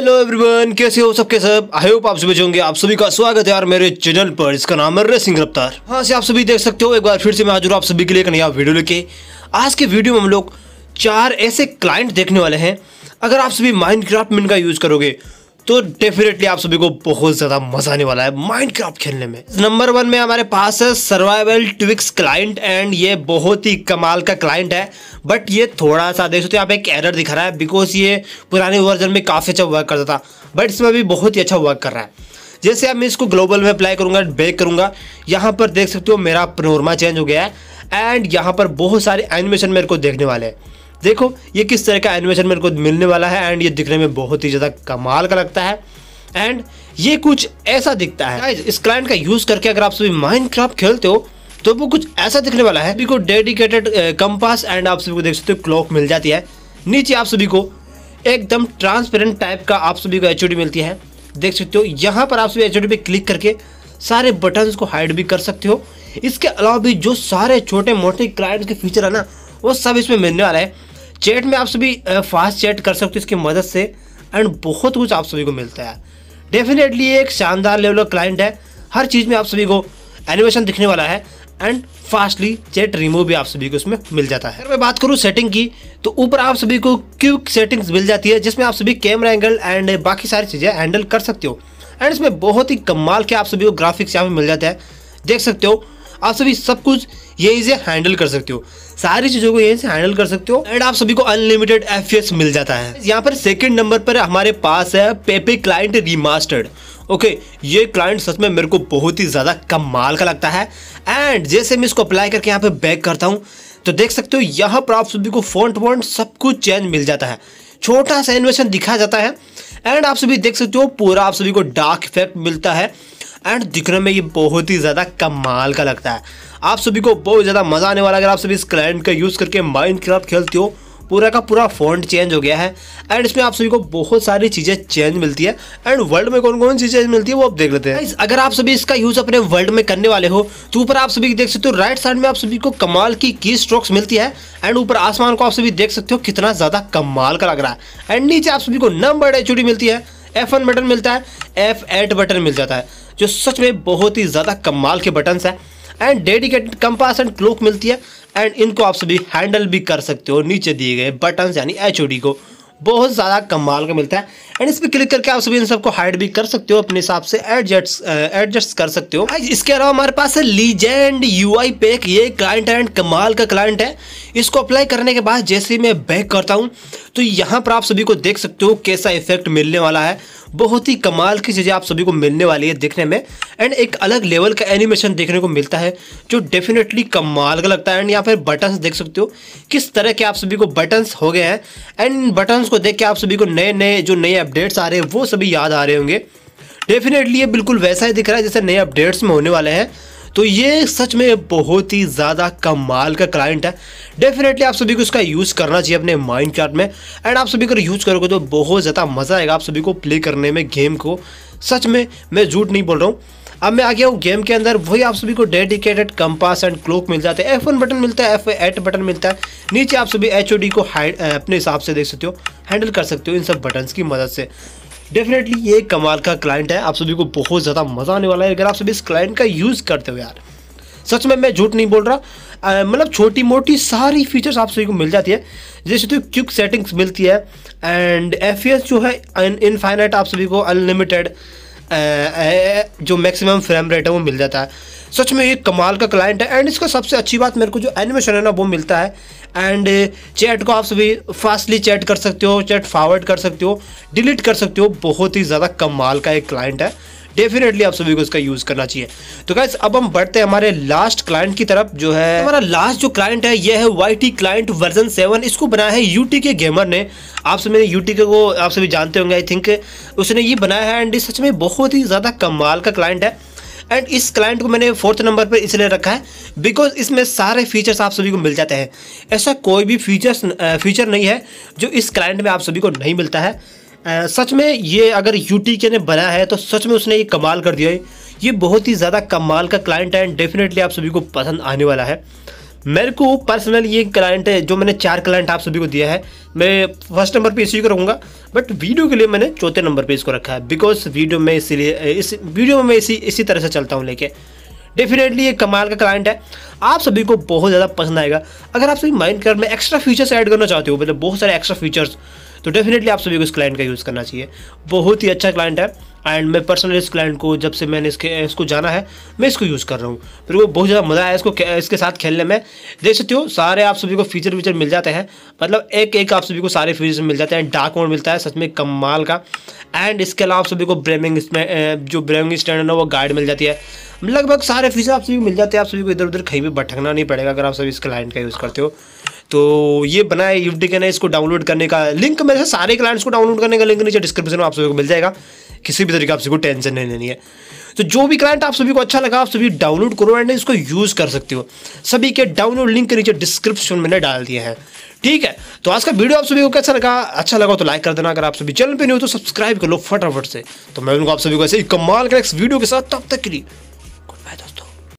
hello everyone कैसे हो सबके सब आई होप आप सभी होंगे आप सभी का स्वागत है यार मेरे चैनल पर इसका नाम है रेसिंग रफ्तार हाँ से आप सभी देख सकते हो एक बार फिर से मैं हाजिर आप सभी के लिए एक नया वीडियो लेके आज के वीडियो में हम लोग चार ऐसे क्लाइंट देखने वाले हैं अगर आप सभी क्राफ्ट में इनका यूज़ करोगे तो डेफिनेटली आप सभी को बहुत ज्यादा मजा आने वाला है माइंड क्राफ्ट खेलने में नंबर वन में हमारे पास है सर्वाइवल ट्विक्स क्लाइंट एंड ये बहुत ही कमाल का क्लाइंट है बट ये थोड़ा सा देख सकते हो आप एक एरर दिखा रहा है बिकॉज ये पुराने वर्जन में काफ़ी अच्छा वर्क करता था बट इसमें भी बहुत ही अच्छा वर्क कर रहा है जैसे अब मैं इसको ग्लोबल में अप्लाई करूंगा बेक करूंगा यहाँ पर देख सकते हो मेरा प्रोरमा चेंज हो गया है एंड यहाँ पर बहुत सारे एनिमेशन मेरे को देखने वाले हैं देखो ये किस तरह का एनिमेशन मेरे को मिलने वाला है एंड ये दिखने में बहुत ही ज़्यादा कमाल का लगता है एंड ये कुछ ऐसा दिखता है इस क्लाइंट का यूज़ करके अगर आप सभी माइंड खेलते हो तो वो कुछ ऐसा दिखने वाला है को डेडिकेटेड कंपास एंड आप सभी को देख सकते हो क्लॉक मिल जाती है नीचे आप सभी को एकदम ट्रांसपेरेंट टाइप का आप सभी को एच मिलती है देख सकते हो यहाँ पर आप सभी एच पे क्लिक करके सारे बटन्स को हाइड भी कर सकते हो इसके अलावा भी जो सारे छोटे मोटे क्लाइंट के फीचर है ना वो सब इसमें मिलने वाला है चैट में आप सभी फास्ट चैट कर सकते हो इसकी मदद से एंड बहुत कुछ आप सभी को मिलता है डेफिनेटली एक शानदार लेवल का क्लाइंट है हर चीज़ में आप सभी को एनिमेशन दिखने वाला है एंड फास्टली चैट रिमूव भी आप सभी को इसमें मिल जाता है अगर मैं बात करूँ सेटिंग की तो ऊपर आप सभी को क्विक सेटिंग्स मिल जाती है जिसमें आप सभी कैमरा एंगल एंड बाकी सारी चीज़ें हैंडल कर सकते हो एंड इसमें बहुत ही कमाल के आप सभी को ग्राफिक्स यहाँ पर मिल जाता है देख सकते हो आप सभी सब कुछ यही से हैंडल कर सकते हो सारी चीज़ों को यही से हैंडल कर सकते हो एंड आप सभी को अनलिमिटेड एफ मिल जाता है यहाँ पर सेकेंड नंबर पर हमारे पास है Pepe client remastered okay okay, ये क्लाइंट सच में मेरे को बहुत ही ज़्यादा कम माल का लगता है एंड जैसे मैं इसको अप्लाई करके यहाँ पे बैक करता हूँ तो देख सकते हो यहाँ पर आप सभी को फॉन्ट वॉन्ट सब कुछ चेंज मिल जाता है छोटा सा एनिमेशन दिखा जाता है एंड आप सभी देख सकते हो पूरा आप सभी को डार्क इफेक्ट मिलता है एंड दिखने में ये बहुत ही ज़्यादा कमाल का लगता है आप सभी को बहुत ज़्यादा मज़ा आने वाला अगर आप सभी इस क्लाइंट का यूज़ करके माइंड खेलते हो पूरा का पूरा फॉन्ट चेंज हो गया है एंड इसमें आप सभी को बहुत सारी चीज़ें चेंज मिलती है एंड वर्ल्ड में कौन कौन सी चेंज मिलती है वो आप देख लेते हैं अगर आप सभी इसका यूज़ अपने वर्ल्ड में करने वाले हो तो ऊपर आप सभी देख सकते हो राइट साइड में आप सभी को कमाल की की स्ट्रोक्स मिलती है एंड ऊपर आसमान को आप सभी देख सकते हो कितना ज़्यादा कमाल का लग रहा है एंड नीचे आप सभी को नंबर एच मिलती है एफ वन बटन मिलता है एफ एट बटन मिल जाता है जो सच में बहुत ही ज़्यादा कमाल के बटन्स हैं and dedicated compass and cloak मिलती है एंड इनको आप सभी हैंडल भी कर सकते हो नीचे दिए गए बटन्स यानी एच को बहुत ज़्यादा कमाल का मिलता है एंड इस पर क्लिक करके आप सभी इन सबको हाइड भी कर सकते हो अपने हिसाब से एडजस्ट एडजस्ट uh, कर सकते हो इसके अलावा हमारे पास है लीजेंड यूआई पे एक ये क्लाइंट है एंड कमाल का क्लाइंट है इसको अप्लाई करने के बाद जैसे ही मैं बैक करता हूँ तो यहाँ पर आप सभी को देख सकते हो कैसा इफेक्ट मिलने वाला है बहुत ही कमाल की चीज़ें आप सभी को मिलने वाली है देखने में एंड एक अलग लेवल का एनिमेशन देखने को मिलता है जो डेफिनेटली कमाल का लगता है एंड यहाँ पर बटन्स देख सकते हो किस तरह के आप सभी को बटन्स हो गए हैं एंड बटन्स को देख के आप सभी को नए नए जो नए अपडेट्स आ रहे हैं वो सभी याद आ रहे होंगे डेफिनेटली ये बिल्कुल वैसा ही दिख रहा है जैसे नए अपडेट्स में होने वाले हैं तो ये सच में बहुत ही ज़्यादा कमाल का क्लाइंट है डेफिनेटली आप सभी को इसका यूज़ करना चाहिए अपने माइंड चार्ट में एंड आप सभी अगर यूज़ करोगे तो बहुत ज़्यादा मज़ा आएगा आप सभी को प्ले करने में गेम को सच में मैं झूठ नहीं बोल रहा हूँ अब मैं आ गया हूँ गेम के अंदर वही आप सभी को डेडिकेटेड कंपास एंड क्लोक मिल जाते हैं एफ वन बटन मिलता है एफ एट बटन मिलता है नीचे आप सभी एच को हाइड अपने हिसाब से देख सकते हो हैंडल कर सकते हो इन सब बटन्स की मदद से डेफिनेटली ये कमाल का क्लाइंट है आप सभी को बहुत ज़्यादा मज़ा आने वाला है अगर आप सभी इस क्लाइंट का यूज़ करते हो यार सच में मैं झूठ नहीं बोल रहा मतलब छोटी मोटी सारी फीचर्स आप सभी को मिल जाती है जैसे तो क्यूक सेटिंग्स मिलती है एंड एफ e जो है इनफाइनाइट आप सभी को अनलिमिटेड जो मैक्सिमम फ्रेम रेट है वो मिल जाता है सच में ये कमाल का क्लाइंट है एंड इसका सबसे अच्छी बात मेरे को जो एनिमेशन है ना वो मिलता है एंड चैट uh, को आप सभी फास्टली चैट कर सकते हो चैट फॉरवर्ड कर सकते हो डिलीट कर सकते हो बहुत ही ज़्यादा कमाल का एक क्लाइंट है डेफिनेटली आप सभी को इसका यूज़ करना चाहिए तो गैस अब हम बढ़ते हैं हमारे लास्ट क्लाइंट की तरफ जो है हमारा लास्ट जो क्लाइंट है यह है Y T client version seven इसको बनाया है यू के गेमर ने आप सभी यू टी को आप सभी जानते होंगे आई थिंक उसने ये बनाया है एंड सच में बहुत ही ज़्यादा कमाल का क्लाइंट है एंड इस क्लाइंट को मैंने फोर्थ नंबर पर इसलिए रखा है बिकॉज इसमें सारे फीचर्स आप सभी को मिल जाते हैं ऐसा कोई भी फीचर्स फीचर नहीं है जो इस क्लाइंट में आप सभी को नहीं मिलता है सच में ये अगर यू के ने बनाया है तो सच में उसने ये कमाल कर दिया है ये बहुत ही ज़्यादा कमाल का क्लाइंट है एंड डेफिनेटली आप सभी को पसंद आने वाला है मेरे को पर्सनल ये क्लाइंट है जो मैंने चार क्लाइंट आप सभी को दिया है मैं फर्स्ट नंबर पे इसी को रखूँगा बट वीडियो के लिए मैंने चौथे नंबर पे इसको रखा है बिकॉज वीडियो में इसीलिए इस वीडियो में मैं इसी इसी तरह से चलता हूँ लेके डेफिनेटली ये कमाल का क्लाइंट है आप सभी को बहुत ज़्यादा पसंद आएगा अगर आप सभी माइंड कर में एक्स्ट्रा फीचर्स ऐड करना चाहते हो मतलब बहुत सारे एक्स्ट्रा फीचर्स तो डेफिनेटली आप सभी को इस क्लाइंट का यूज़ करना चाहिए बहुत ही अच्छा क्लाइंट है एंड मैं पर्सनली इस क्लाइंट को जब से मैंने इसके इसको जाना है मैं इसको यूज़ कर रहा हूँ फिर वो बहुत ज़्यादा मज़ा आया इसको इसके साथ खेलने में देख सकते हो सारे आप सभी को फीचर वीचर मिल जाते हैं मतलब एक एक आप सभी को सारे फीचर मिल जाते हैं डार्क मोड मिलता है सच में कमाल का एंड इसके अलावा आप सभी को ब्रेमिंग इसमें जो ब्रेमिंग स्टैंड है वो गाइड मिल जाती है लगभग सारे फीचर आप सभी को मिल जाते हैं आप सभी को इधर उधर कहीं भी भटकना नहीं पड़ेगा अगर आप सभी इस क्लाइंट का यूज़ करते हो तो ये बना है यूफ ने इसको डाउनलोड करने का लिंक मेरे सारे क्लाइंट्स को डाउनलोड करने का लिंक नीचे डिस्क्रिप्शन में आप सभी को मिल जाएगा किसी भी तरीके आप सभी को टेंशन नहीं लेनी है तो जो भी क्लाइंट आप सभी को अच्छा लगा आप सभी डाउनलोड करो एंड इसको यूज़ कर सकते हो सभी के डाउनलोड लिंक नीचे डिस्क्रिप्शन मैंने डाल दिए हैं ठीक है तो आज का वीडियो आप सभी को कैसा लगा अच्छा लगा तो लाइक कर देना अगर आप सभी चैनल पर नहीं हो तो सब्सक्राइब कर लो फटाफट से तो मैं उनको आप सभी को ऐसे ही कमाल का नेक्स्ट वीडियो के साथ तब तक के लिए